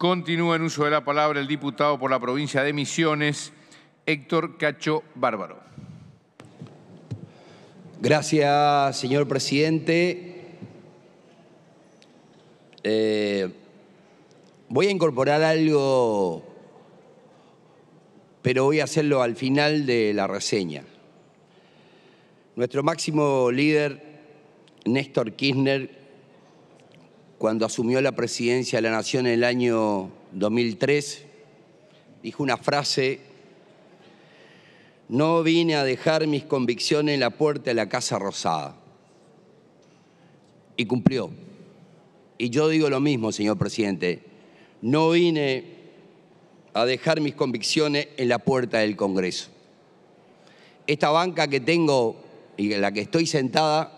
Continúa en uso de la palabra el diputado por la provincia de Misiones, Héctor Cacho Bárbaro. Gracias, señor presidente. Eh, voy a incorporar algo, pero voy a hacerlo al final de la reseña. Nuestro máximo líder, Néstor Kirchner, cuando asumió la presidencia de la Nación en el año 2003, dijo una frase, no vine a dejar mis convicciones en la puerta de la Casa Rosada. Y cumplió. Y yo digo lo mismo, señor presidente, no vine a dejar mis convicciones en la puerta del Congreso. Esta banca que tengo y en la que estoy sentada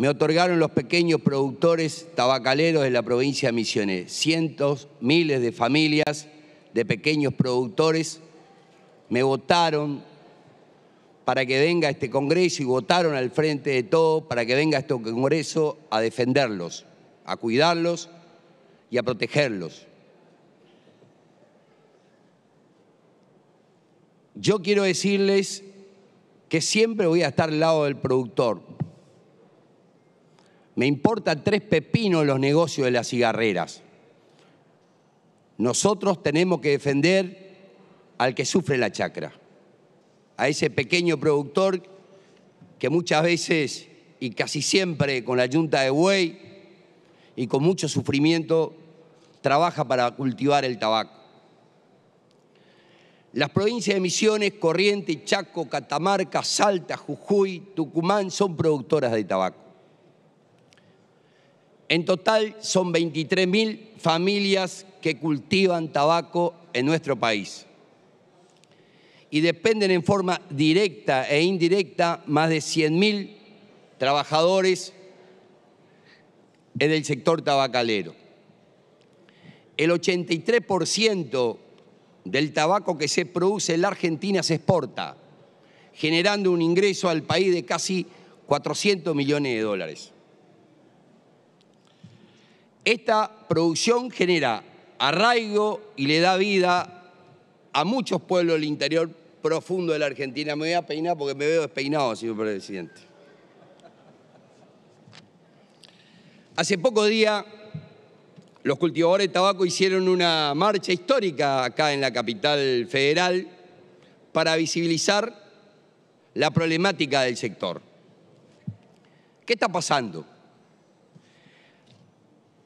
me otorgaron los pequeños productores tabacaleros de la provincia de Misiones. Cientos, miles de familias de pequeños productores me votaron para que venga este Congreso y votaron al frente de todo para que venga este Congreso a defenderlos, a cuidarlos y a protegerlos. Yo quiero decirles que siempre voy a estar al lado del productor, me importan tres pepinos los negocios de las cigarreras. Nosotros tenemos que defender al que sufre la chacra, a ese pequeño productor que muchas veces y casi siempre con la yunta de buey y con mucho sufrimiento trabaja para cultivar el tabaco. Las provincias de Misiones, Corrientes, Chaco, Catamarca, Salta, Jujuy, Tucumán son productoras de tabaco. En total son 23.000 familias que cultivan tabaco en nuestro país y dependen en forma directa e indirecta más de 100.000 trabajadores en el sector tabacalero. El 83% del tabaco que se produce en la Argentina se exporta, generando un ingreso al país de casi 400 millones de dólares. Esta producción genera arraigo y le da vida a muchos pueblos del interior profundo de la Argentina. Me voy a peinar porque me veo despeinado, señor presidente. Hace poco día, los cultivadores de tabaco hicieron una marcha histórica acá en la capital federal para visibilizar la problemática del sector. ¿Qué está pasando?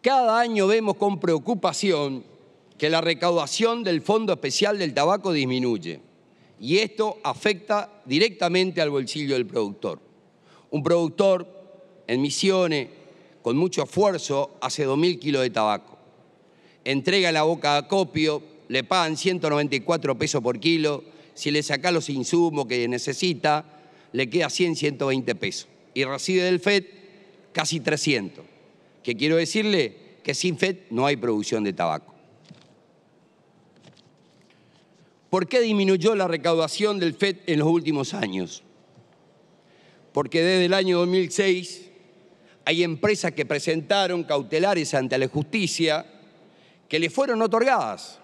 Cada año vemos con preocupación que la recaudación del Fondo Especial del Tabaco disminuye y esto afecta directamente al bolsillo del productor. Un productor en Misiones, con mucho esfuerzo, hace 2.000 kilos de tabaco. Entrega la boca a copio, le pagan 194 pesos por kilo, si le saca los insumos que necesita, le queda 100, 120 pesos. Y recibe del FED casi 300 que quiero decirle que sin FED no hay producción de tabaco. ¿Por qué disminuyó la recaudación del FED en los últimos años? Porque desde el año 2006 hay empresas que presentaron cautelares ante la justicia que le fueron otorgadas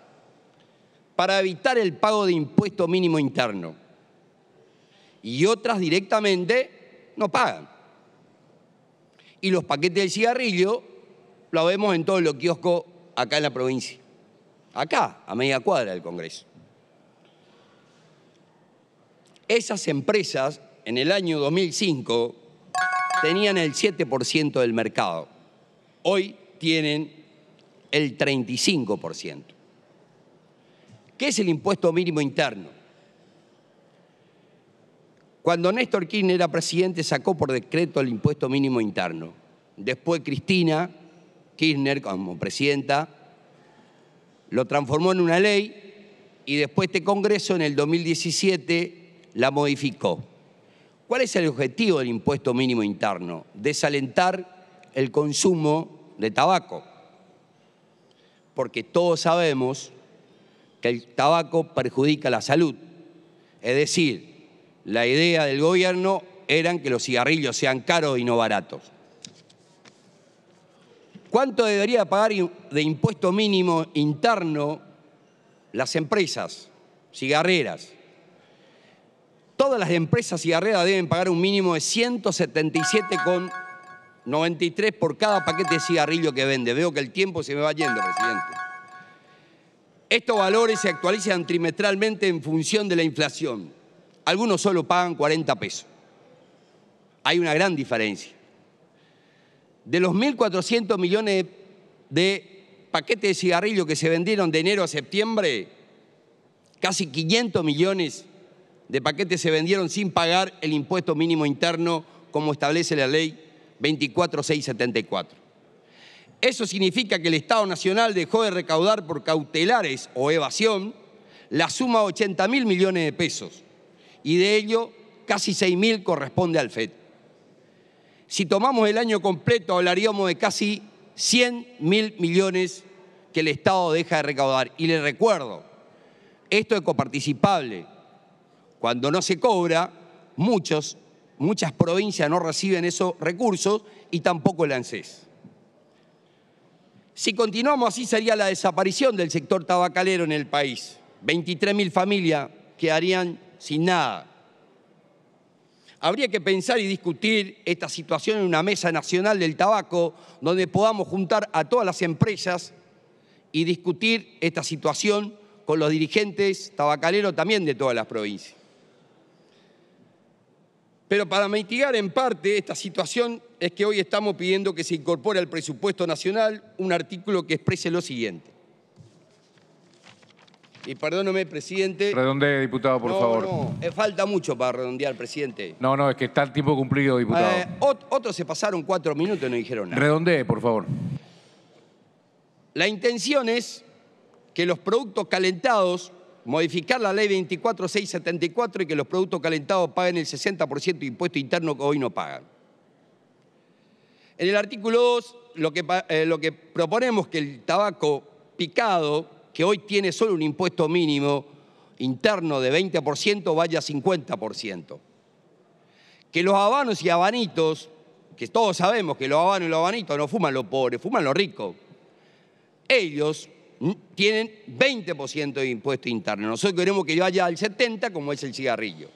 para evitar el pago de impuesto mínimo interno. Y otras directamente no pagan y los paquetes del cigarrillo lo vemos en todos los kioscos acá en la provincia. Acá, a media cuadra del Congreso. Esas empresas en el año 2005 tenían el 7% del mercado. Hoy tienen el 35%. ¿Qué es el impuesto mínimo interno? Cuando Néstor Kirchner era presidente, sacó por decreto el impuesto mínimo interno. Después Cristina Kirchner, como presidenta, lo transformó en una ley y después este Congreso en el 2017 la modificó. ¿Cuál es el objetivo del impuesto mínimo interno? Desalentar el consumo de tabaco. Porque todos sabemos que el tabaco perjudica la salud. Es decir, la idea del gobierno era que los cigarrillos sean caros y no baratos. ¿Cuánto debería pagar de impuesto mínimo interno las empresas cigarreras? Todas las empresas cigarreras deben pagar un mínimo de 177,93 por cada paquete de cigarrillo que vende. Veo que el tiempo se me va yendo, presidente. Estos valores se actualizan trimestralmente en función de la inflación. Algunos solo pagan 40 pesos. Hay una gran diferencia. De los 1.400 millones de paquetes de cigarrillo que se vendieron de enero a septiembre, casi 500 millones de paquetes se vendieron sin pagar el impuesto mínimo interno como establece la ley 24674. Eso significa que el Estado Nacional dejó de recaudar por cautelares o evasión la suma de 80 mil millones de pesos y de ello casi 6.000 corresponde al FED. Si tomamos el año completo, hablaríamos de casi 100.000 millones que el Estado deja de recaudar. Y les recuerdo, esto es coparticipable. Cuando no se cobra, muchos, muchas provincias no reciben esos recursos y tampoco el ANSES. Si continuamos así sería la desaparición del sector tabacalero en el país. 23.000 familias quedarían sin nada. Habría que pensar y discutir esta situación en una mesa nacional del tabaco donde podamos juntar a todas las empresas y discutir esta situación con los dirigentes tabacaleros también de todas las provincias. Pero para mitigar en parte esta situación es que hoy estamos pidiendo que se incorpore al presupuesto nacional un artículo que exprese lo siguiente. Y perdóneme, presidente. Redondee, diputado, por favor. No, eh, falta mucho para redondear, presidente. No, no, es que está el tiempo cumplido, diputado. Eh, otros se pasaron cuatro minutos y no dijeron nada. Redondee, por favor. La intención es que los productos calentados, modificar la ley 24674 y que los productos calentados paguen el 60% de impuesto interno que hoy no pagan. En el artículo 2, lo que, eh, lo que proponemos que el tabaco picado que hoy tiene solo un impuesto mínimo interno de 20% vaya a 50%. Que los habanos y habanitos, que todos sabemos que los habanos y los habanitos no fuman los pobres, fuman los ricos. Ellos tienen 20% de impuesto interno. Nosotros queremos que vaya al 70% como es el cigarrillo.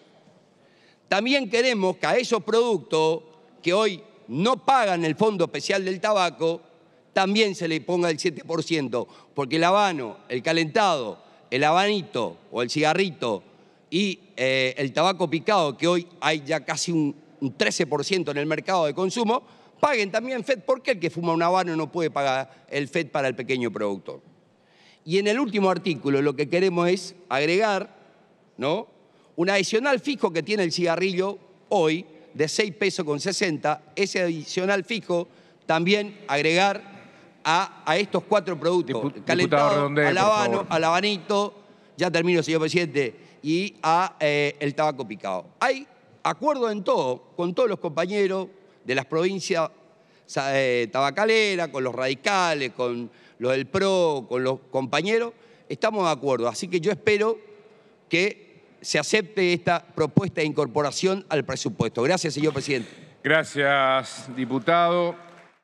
También queremos que a esos productos que hoy no pagan el Fondo Especial del Tabaco, también se le ponga el 7%, porque el habano, el calentado, el habanito o el cigarrito y eh, el tabaco picado, que hoy hay ya casi un, 13% en el mercado de consumo, paguen también FED, porque el que fuma un habano no puede pagar el FED para el pequeño productor. Y en el último artículo lo que queremos es agregar ¿no? un adicional fijo que tiene el cigarrillo hoy de 6 pesos con 60, ese adicional fijo también agregar a, estos cuatro productos. Dipu calentado, alabano, alabanito, ya termino, señor presidente, y a eh, el tabaco picado. Hay acuerdo en todo, con todos los compañeros de las provincias eh, tabacalera tabacaleras, con los radicales, con los del PRO, con los compañeros, estamos de acuerdo. Así que yo espero que se acepte esta propuesta de incorporación al presupuesto. Gracias, señor presidente. Gracias, diputado.